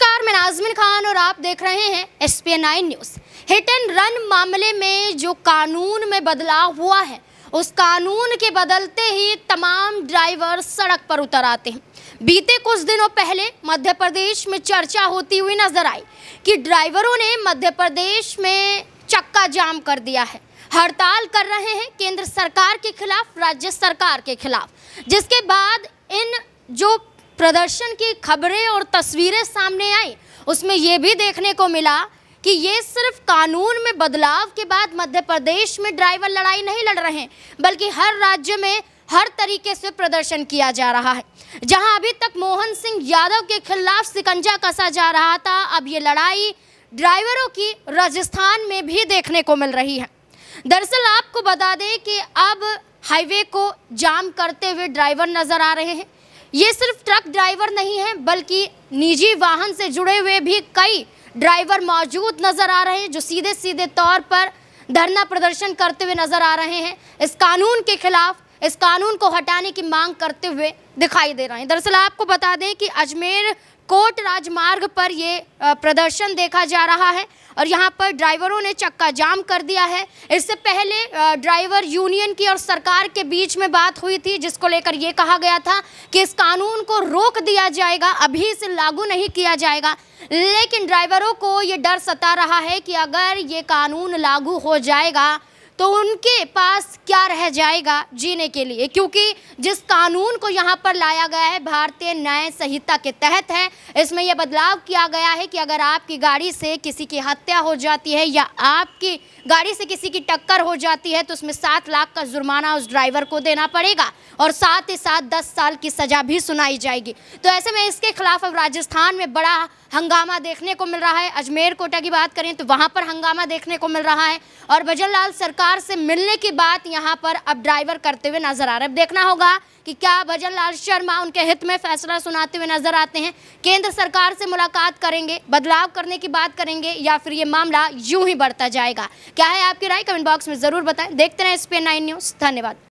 नमस्कार मैं नाजमिन खान और आप देख रहे हैं S P nine news hit and run मामले में जो कानून में बदलाव हुआ है उस कानून के बदलते ही तमाम ड्राइवर सड़क पर उतर आते हैं बीते कुछ दिनों पहले मध्य प्रदेश में चर्चा होती हुई नजर आई कि ड्राइवरों ने मध्य प्रदेश में चक्का जाम कर दिया है हड़ताल कर रहे हैं केंद्र सरकार के खिलाफ राज्य सरकार के खिलाफ जिसके बाद इन जो प्रदर्शन की खबरें और तस्वीरें सामने आई उसमें ये भी देखने को मिला कि ये सिर्फ कानून में बदलाव के बाद मध्य प्रदेश में ड्राइवर लड़ाई नहीं लड़ रहे हैं बल्कि हर राज्य में हर तरीके से प्रदर्शन किया जा रहा है जहां अभी तक मोहन सिंह यादव के खिलाफ सिकंजा कसा जा रहा था अब ये लड़ाई ड्राइवरों की राजस्थान में भी देखने को मिल रही है दरअसल आपको बता दें कि अब हाईवे को जाम करते हुए ड्राइवर नज़र आ रहे हैं ये सिर्फ ट्रक ड्राइवर नहीं है बल्कि निजी वाहन से जुड़े हुए भी कई ड्राइवर मौजूद नजर आ रहे हैं जो सीधे सीधे तौर पर धरना प्रदर्शन करते हुए नजर आ रहे हैं इस कानून के खिलाफ इस कानून को हटाने की मांग करते हुए दिखाई दे रहे हैं दरअसल आपको बता दें कि अजमेर कोट राजमार्ग पर ये प्रदर्शन देखा जा रहा है और यहाँ पर ड्राइवरों ने चक्का जाम कर दिया है इससे पहले ड्राइवर यूनियन की और सरकार के बीच में बात हुई थी जिसको लेकर ये कहा गया था कि इस कानून को रोक दिया जाएगा अभी इसे लागू नहीं किया जाएगा लेकिन ड्राइवरों को ये डर सता रहा है कि अगर ये कानून लागू हो जाएगा तो उनके पास क्या रह जाएगा जीने के लिए क्योंकि जिस कानून को यहाँ पर लाया गया है भारतीय न्याय संहिता के तहत है इसमें यह बदलाव किया गया है कि अगर आपकी गाड़ी से किसी की हत्या हो जाती है या आपकी गाड़ी से किसी की टक्कर हो जाती है तो उसमें सात लाख का जुर्माना उस ड्राइवर को देना पड़ेगा और साथ ही साथ दस साल की सजा भी सुनाई जाएगी तो ऐसे में इसके खिलाफ अब राजस्थान में बड़ा हंगामा देखने को मिल रहा है अजमेर कोटा की बात करें तो वहाँ पर हंगामा देखने को मिल रहा है और भजन लाल सरकार कार से मिलने की बात यहाँ पर अब ड्राइवर करते हुए नजर आ हैं अब देखना होगा कि क्या भजन लाल शर्मा उनके हित में फैसला सुनाते हुए नजर आते हैं केंद्र सरकार से मुलाकात करेंगे बदलाव करने की बात करेंगे या फिर ये मामला यूं ही बढ़ता जाएगा क्या है आपकी राय कमेंट बॉक्स में जरूर बताएं देखते रहें स्पेन नाइन न्यूज धन्यवाद